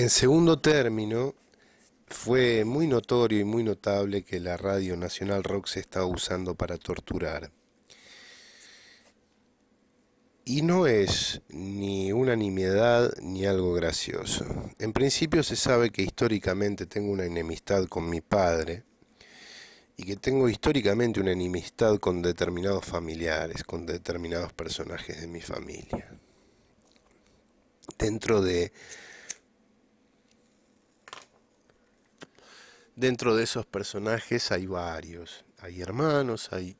En segundo término, fue muy notorio y muy notable que la Radio Nacional Rock se estaba usando para torturar. Y no es ni una nimiedad ni algo gracioso. En principio se sabe que históricamente tengo una enemistad con mi padre y que tengo históricamente una enemistad con determinados familiares, con determinados personajes de mi familia. Dentro de Dentro de esos personajes hay varios, hay hermanos, hay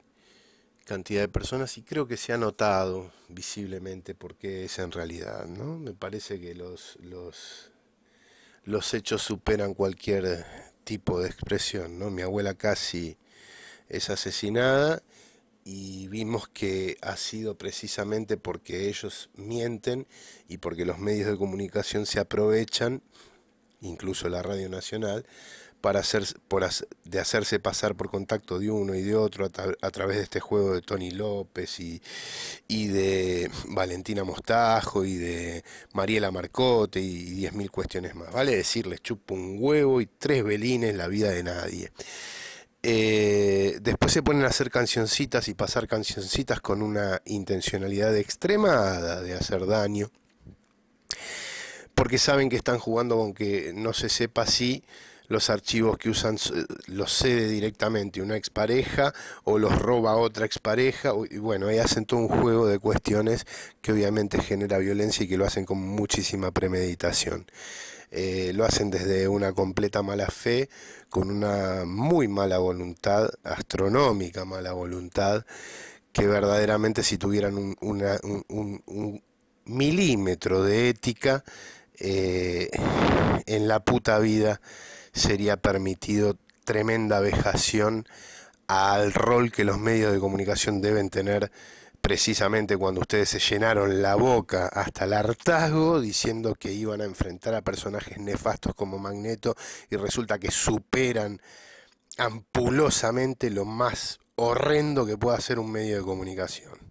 cantidad de personas y creo que se ha notado visiblemente por qué es en realidad, ¿no? Me parece que los, los, los hechos superan cualquier tipo de expresión, ¿no? Mi abuela casi es asesinada y vimos que ha sido precisamente porque ellos mienten y porque los medios de comunicación se aprovechan, incluso la Radio Nacional, para hacer, por de hacerse pasar por contacto de uno y de otro a, través de este juego de Tony López y, y, de Valentina Mostajo y de Mariela Marcote y 10.000 cuestiones más. Vale decirles, chupo un huevo y tres belines la vida de nadie. Eh, después se ponen a hacer cancioncitas y pasar cancioncitas con una intencionalidad extremada de hacer daño, porque saben que están jugando con que no se sepa si los archivos que usan eh, los cede directamente una expareja o los roba otra expareja. Y bueno, ahí hacen todo un juego de cuestiones que obviamente genera violencia y que lo hacen con muchísima premeditación. Eh, lo hacen desde una completa mala fe, con una muy mala voluntad, astronómica mala voluntad, que verdaderamente si tuvieran un milímetro de ética, eh, en la puta vida sería permitido tremenda vejación al rol que los medios de comunicación deben tener precisamente cuando ustedes se llenaron la boca hasta el hartazgo diciendo que iban a enfrentar a personajes nefastos como Magneto y resulta que superan ampulosamente lo más horrendo que pueda ser un medio de comunicación.